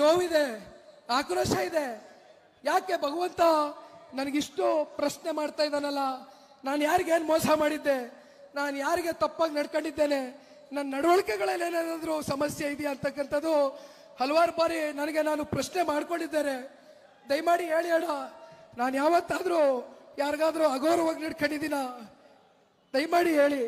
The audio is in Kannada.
ನೋವಿದೆ ಆಕ್ರೋಶ ಇದೆ ಯಾಕೆ ಭಗವಂತ ನನಗಿಷ್ಟು ಪ್ರಶ್ನೆ ಮಾಡ್ತಾ ಇದ್ದಾನಲ್ಲ ನಾನು ಯಾರಿಗೇನು ಮೋಸ ಮಾಡಿದ್ದೆ ನಾನು ಯಾರಿಗೆ ತಪ್ಪಾಗಿ ನಡ್ಕೊಂಡಿದ್ದೇನೆ ನನ್ನ ನಡವಳಿಕೆಗಳಲ್ಲಿ ಏನೇನಾದರೂ ಸಮಸ್ಯೆ ಇದೆಯಾ ಅಂತಕ್ಕಂಥದ್ದು ಹಲವಾರು ಬಾರಿ ನನಗೆ ನಾನು ಪ್ರಶ್ನೆ ಮಾಡ್ಕೊಂಡಿದ್ದೇನೆ ದಯಮಾಡಿ ಹೇಳಿ ಹೇಳ ನಾನು ಯಾವತ್ತಾದರೂ ಯಾರಿಗಾದರೂ ಅಗೌರವಾಗಿ ನಡ್ಕೊಂಡಿದ್ದೀನ ದಯಮಾಡಿ ಹೇಳಿ